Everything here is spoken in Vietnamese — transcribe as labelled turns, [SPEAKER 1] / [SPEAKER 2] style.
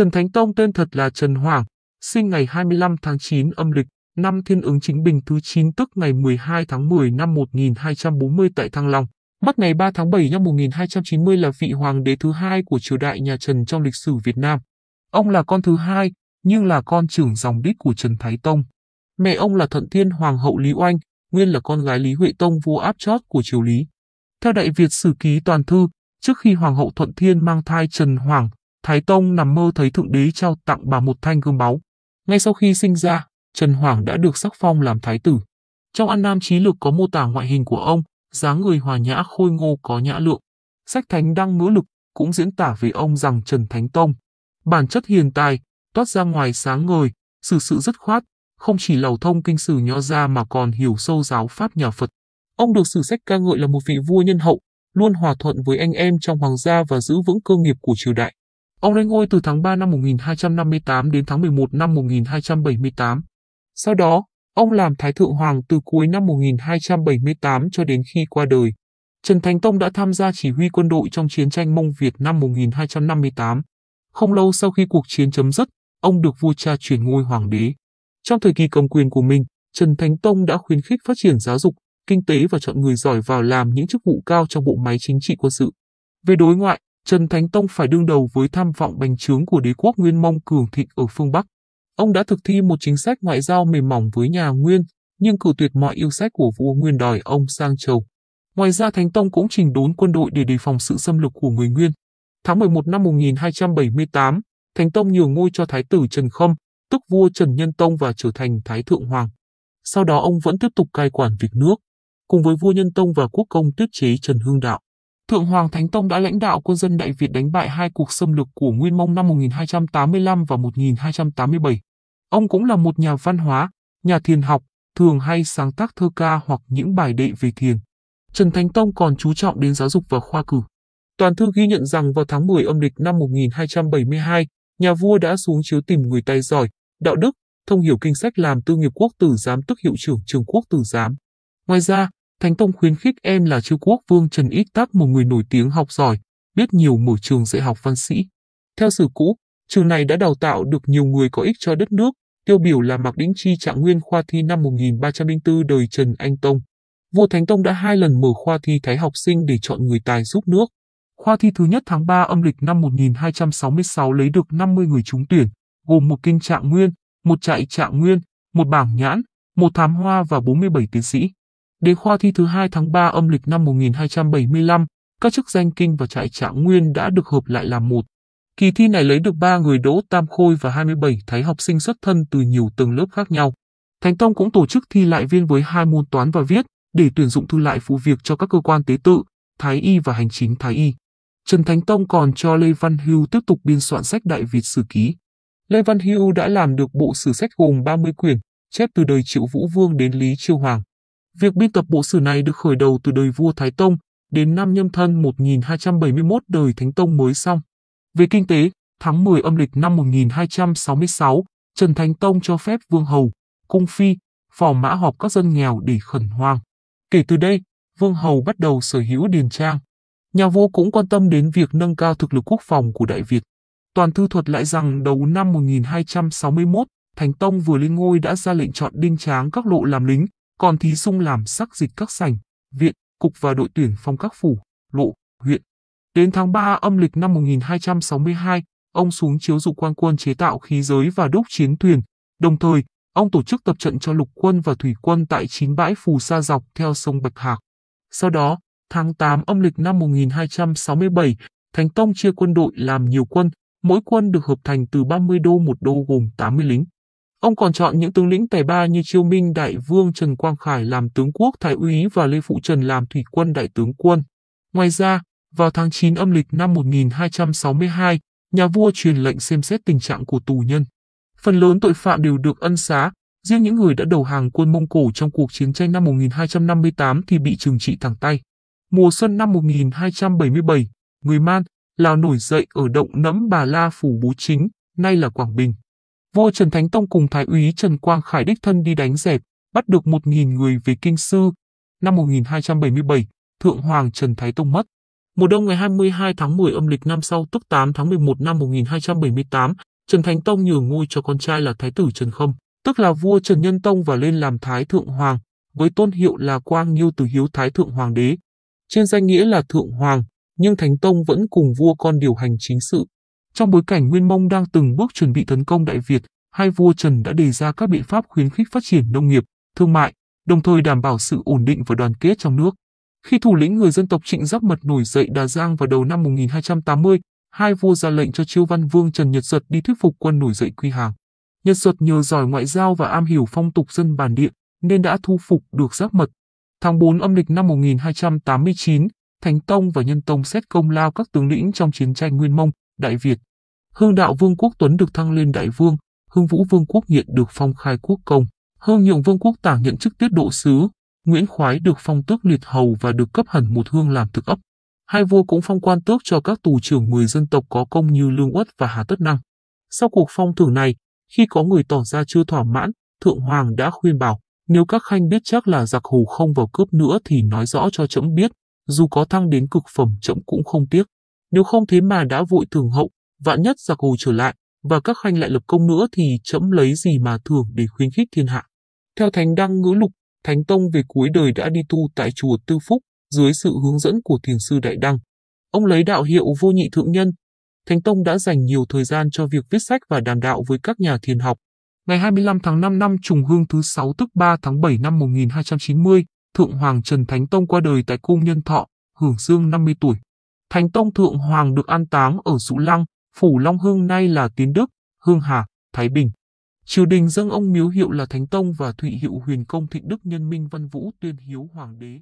[SPEAKER 1] Trần Thánh Tông tên thật là Trần Hoàng, sinh ngày 25 tháng 9 âm lịch, năm Thiên ứng chính bình thứ 9 tức ngày 12 tháng 10 năm 1240 tại Thăng Long. Mất ngày 3 tháng 7 năm 1290 là vị hoàng đế thứ hai của triều đại nhà Trần trong lịch sử Việt Nam. Ông là con thứ hai, nhưng là con trưởng dòng đích của Trần Thái Tông. Mẹ ông là Thuận Thiên Hoàng hậu Lý Oanh, nguyên là con gái Lý Huệ Tông vua áp chót của triều Lý. Theo Đại Việt Sử Ký Toàn Thư, trước khi Hoàng hậu Thuận Thiên mang thai Trần Hoàng, Thái Tông nằm mơ thấy Thượng Đế trao tặng bà một thanh gương báu. Ngay sau khi sinh ra, Trần Hoàng đã được sắc phong làm thái tử. Trong An Nam Chí Lực có mô tả ngoại hình của ông, dáng người hòa nhã khôi ngô có nhã lượng. Sách Thánh Đăng Ngữ Lực cũng diễn tả về ông rằng Trần Thánh Tông. Bản chất hiền tài, toát ra ngoài sáng ngời, xử sự, sự dứt khoát, không chỉ lầu thông kinh sử nho ra mà còn hiểu sâu giáo pháp nhà Phật. Ông được sử sách ca ngợi là một vị vua nhân hậu, luôn hòa thuận với anh em trong hoàng gia và giữ vững cơ nghiệp của triều đại. Ông lên ngôi từ tháng 3 năm 1258 đến tháng 11 năm 1278. Sau đó, ông làm Thái Thượng Hoàng từ cuối năm 1278 cho đến khi qua đời. Trần Thánh Tông đã tham gia chỉ huy quân đội trong chiến tranh Mông Việt năm 1258. Không lâu sau khi cuộc chiến chấm dứt, ông được vua cha chuyển ngôi hoàng đế. Trong thời kỳ cầm quyền của mình, Trần Thánh Tông đã khuyến khích phát triển giáo dục, kinh tế và chọn người giỏi vào làm những chức vụ cao trong bộ máy chính trị quân sự. Về đối ngoại, Trần Thánh Tông phải đương đầu với tham vọng bành trướng của đế quốc Nguyên Mông cường thịnh ở phương Bắc. Ông đã thực thi một chính sách ngoại giao mềm mỏng với nhà Nguyên, nhưng cử tuyệt mọi yêu sách của vua Nguyên đòi ông sang châu. Ngoài ra Thánh Tông cũng trình đốn quân đội để đề phòng sự xâm lược của người Nguyên. Tháng 11 năm 1278, Thánh Tông nhường ngôi cho Thái tử Trần Khâm, tức vua Trần Nhân Tông và trở thành Thái Thượng Hoàng. Sau đó ông vẫn tiếp tục cai quản việc nước, cùng với vua Nhân Tông và quốc công tiết chế Trần Hương Đạo. Thượng Hoàng Thánh Tông đã lãnh đạo quân dân Đại Việt đánh bại hai cuộc xâm lược của Nguyên Mông năm 1285 và 1287. Ông cũng là một nhà văn hóa, nhà thiền học, thường hay sáng tác thơ ca hoặc những bài đệ về thiền. Trần Thánh Tông còn chú trọng đến giáo dục và khoa cử. Toàn thư ghi nhận rằng vào tháng 10 âm lịch năm 1272, nhà vua đã xuống chiếu tìm người tài giỏi, đạo đức, thông hiểu kinh sách làm tư nghiệp quốc tử giám tức hiệu trưởng trường quốc tử giám. Ngoài ra, Thánh Tông khuyến khích em là chư quốc vương Trần Ít Tắc một người nổi tiếng học giỏi, biết nhiều mở trường dạy học văn sĩ. Theo sử cũ, trường này đã đào tạo được nhiều người có ích cho đất nước, tiêu biểu là Mạc Đĩnh Chi trạng nguyên khoa thi năm 1304 đời Trần Anh Tông. Vua Thánh Tông đã hai lần mở khoa thi thái học sinh để chọn người tài giúp nước. Khoa thi thứ nhất tháng 3 âm lịch năm 1266 lấy được 50 người trúng tuyển, gồm một kinh trạng nguyên, một trại trạng nguyên, một bảng nhãn, một thám hoa và 47 tiến sĩ. Đề khoa thi thứ hai tháng 3 âm lịch năm 1275, các chức danh kinh và trại trạng nguyên đã được hợp lại làm một. Kỳ thi này lấy được 3 người đỗ tam khôi và 27 thái học sinh xuất thân từ nhiều tầng lớp khác nhau. Thánh Tông cũng tổ chức thi lại viên với hai môn toán và viết để tuyển dụng thư lại phụ việc cho các cơ quan tế tự, thái y và hành chính thái y. Trần Thánh Tông còn cho Lê Văn Hưu tiếp tục biên soạn sách Đại Việt Sử Ký. Lê Văn Hưu đã làm được bộ sử sách gồm 30 quyển, chép từ đời Triệu Vũ Vương đến Lý Chiêu Hoàng. Việc biên tập bộ sử này được khởi đầu từ đời vua Thái Tông đến năm nhâm thân 1271 đời Thánh Tông mới xong. Về kinh tế, tháng 10 âm lịch năm 1266, Trần Thánh Tông cho phép vương hầu, cung phi, phò mã họp các dân nghèo để khẩn hoang. Kể từ đây, vương hầu bắt đầu sở hữu điền trang. Nhà vua cũng quan tâm đến việc nâng cao thực lực quốc phòng của Đại Việt. Toàn thư thuật lại rằng đầu năm 1261, Thánh Tông vừa lên ngôi đã ra lệnh chọn đinh tráng các lộ làm lính, còn thí sung làm sắc dịch các sành, viện, cục và đội tuyển phong các phủ, lộ, huyện. Đến tháng 3 âm lịch năm 1262, ông xuống chiếu dụ quan quân chế tạo khí giới và đúc chiến thuyền. Đồng thời, ông tổ chức tập trận cho lục quân và thủy quân tại chín bãi phù sa dọc theo sông Bạch Hạc. Sau đó, tháng 8 âm lịch năm 1267, Thánh Tông chia quân đội làm nhiều quân, mỗi quân được hợp thành từ 30 đô một đô gồm 80 lính. Ông còn chọn những tướng lĩnh tài ba như Chiêu Minh Đại Vương Trần Quang Khải làm tướng quốc thái úy và Lê Phụ Trần làm thủy quân đại tướng quân. Ngoài ra, vào tháng 9 âm lịch năm 1262, nhà vua truyền lệnh xem xét tình trạng của tù nhân. Phần lớn tội phạm đều được ân xá, riêng những người đã đầu hàng quân Mông Cổ trong cuộc chiến tranh năm 1258 thì bị trừng trị thẳng tay. Mùa xuân năm 1277, người Man, Lào nổi dậy ở động nẫm Bà La Phủ Bố Chính, nay là Quảng Bình vua Trần Thánh Tông cùng Thái úy Trần Quang Khải đích thân đi đánh dẹp, bắt được 1.000 người về Kinh Sư. Năm 1277, Thượng Hoàng Trần Thái Tông mất. Mùa đông ngày 22 tháng 10 âm lịch năm sau tức 8 tháng 11 năm 1278, Trần Thánh Tông nhường ngôi cho con trai là Thái tử Trần Khâm, tức là vua Trần Nhân Tông và lên làm Thái Thượng Hoàng, với tôn hiệu là Quang Nghiêu Từ Hiếu Thái Thượng Hoàng Đế. Trên danh nghĩa là Thượng Hoàng, nhưng Thánh Tông vẫn cùng vua con điều hành chính sự. Trong bối cảnh Nguyên Mông đang từng bước chuẩn bị tấn công Đại Việt, hai vua Trần đã đề ra các biện pháp khuyến khích phát triển nông nghiệp, thương mại, đồng thời đảm bảo sự ổn định và đoàn kết trong nước. Khi thủ lĩnh người dân tộc Trịnh Giáp Mật nổi dậy Đà Giang vào đầu năm 1280, hai vua ra lệnh cho Chiêu Văn Vương Trần Nhật Duật đi thuyết phục quân nổi dậy quy hàng. Nhật Duật nhờ giỏi ngoại giao và am hiểu phong tục dân bản địa nên đã thu phục được Giáp Mật. Tháng 4 âm lịch năm 1289, Thánh Tông và Nhân Tông xét công lao các tướng lĩnh trong chiến tranh Nguyên Mông, Đại Việt. Hương đạo vương quốc Tuấn được thăng lên đại vương, Hương vũ vương quốc Hiện được phong khai quốc công, Hương nhượng vương quốc Tả nhận chức tiết độ sứ, Nguyễn Khoái được phong tước liệt hầu và được cấp hẳn một hương làm thực ấp. Hai vua cũng phong quan tước cho các tù trưởng người dân tộc có công như Lương Uất và Hà Tất Năng. Sau cuộc phong thưởng này, khi có người tỏ ra chưa thỏa mãn, Thượng Hoàng đã khuyên bảo, nếu các khanh biết chắc là giặc hù không vào cướp nữa thì nói rõ cho trẫm biết, dù có thăng đến cực phẩm trẫm cũng không tiếc. Nếu không thế mà đã vội thường hậu, vạn nhất giặc hồ trở lại và các khanh lại lập công nữa thì chấm lấy gì mà thường để khuyến khích thiên hạ. Theo Thánh Đăng Ngữ Lục, Thánh Tông về cuối đời đã đi tu tại chùa Tư Phúc dưới sự hướng dẫn của Thiền sư Đại Đăng. Ông lấy đạo hiệu vô nhị thượng nhân. Thánh Tông đã dành nhiều thời gian cho việc viết sách và đàm đạo với các nhà thiền học. Ngày 25 tháng 5 năm trùng hương thứ 6 tức 3 tháng 7 năm 1290, Thượng Hoàng Trần Thánh Tông qua đời tại cung nhân thọ, hưởng dương 50 tuổi. Thánh Tông Thượng Hoàng được an táng ở Dụ Lăng, Phủ Long Hương nay là Tiến Đức, Hương Hà, Thái Bình. Triều đình dâng ông miếu hiệu là Thánh Tông và Thụy hiệu Huyền Công Thịnh Đức Nhân Minh Văn Vũ Tuyên Hiếu Hoàng đế.